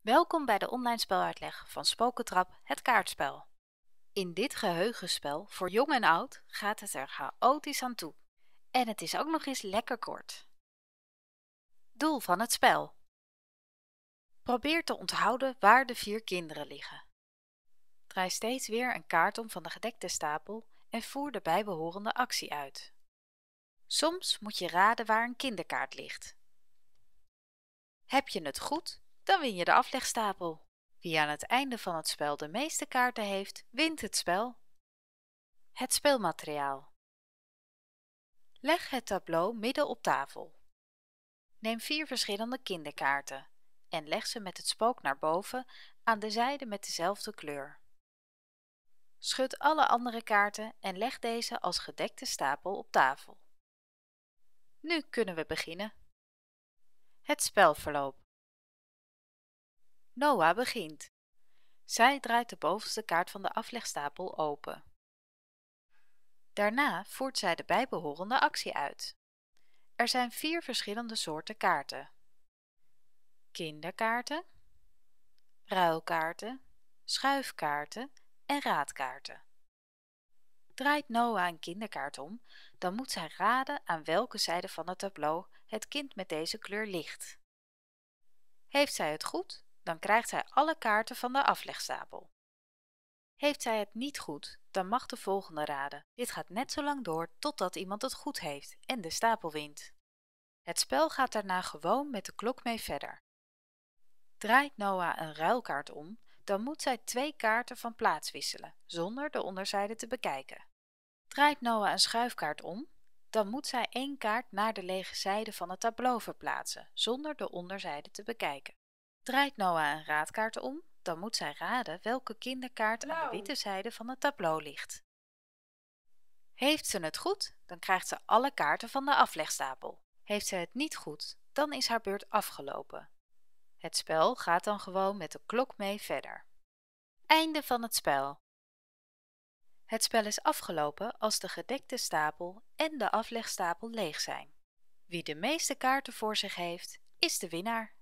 Welkom bij de online speluitleg van Spokentrap, het kaartspel. In dit geheugenspel, voor jong en oud, gaat het er chaotisch aan toe. En het is ook nog eens lekker kort. Doel van het spel: Probeer te onthouden waar de vier kinderen liggen. Draai steeds weer een kaart om van de gedekte stapel en voer de bijbehorende actie uit. Soms moet je raden waar een kinderkaart ligt. Heb je het goed, dan win je de aflegstapel. Wie aan het einde van het spel de meeste kaarten heeft, wint het spel. Het speelmateriaal. Leg het tableau midden op tafel. Neem vier verschillende kinderkaarten en leg ze met het spook naar boven aan de zijde met dezelfde kleur. Schud alle andere kaarten en leg deze als gedekte stapel op tafel. Nu kunnen we beginnen. Het spelverloop. Noah begint. Zij draait de bovenste kaart van de aflegstapel open. Daarna voert zij de bijbehorende actie uit. Er zijn vier verschillende soorten kaarten: kinderkaarten, ruilkaarten, schuifkaarten en raadkaarten. Draait Noah een kinderkaart om, dan moet zij raden aan welke zijde van het tableau het kind met deze kleur ligt. Heeft zij het goed, dan krijgt hij alle kaarten van de aflegstapel. Heeft zij het niet goed, dan mag de volgende raden. Dit gaat net zo lang door totdat iemand het goed heeft en de stapel wint. Het spel gaat daarna gewoon met de klok mee verder. Draait Noah een ruilkaart om, dan moet zij twee kaarten van plaats wisselen, zonder de onderzijde te bekijken. Draait Noah een schuifkaart om, dan moet zij één kaart naar de lege zijde van het tableau verplaatsen, zonder de onderzijde te bekijken. Draait Noah een raadkaart om, dan moet zij raden welke kinderkaart aan de nou. witte zijde van het tableau ligt. Heeft ze het goed, dan krijgt ze alle kaarten van de aflegstapel. Heeft ze het niet goed, dan is haar beurt afgelopen. Het spel gaat dan gewoon met de klok mee verder. Einde van het spel. Het spel is afgelopen als de gedekte stapel en de aflegstapel leeg zijn. Wie de meeste kaarten voor zich heeft, is de winnaar.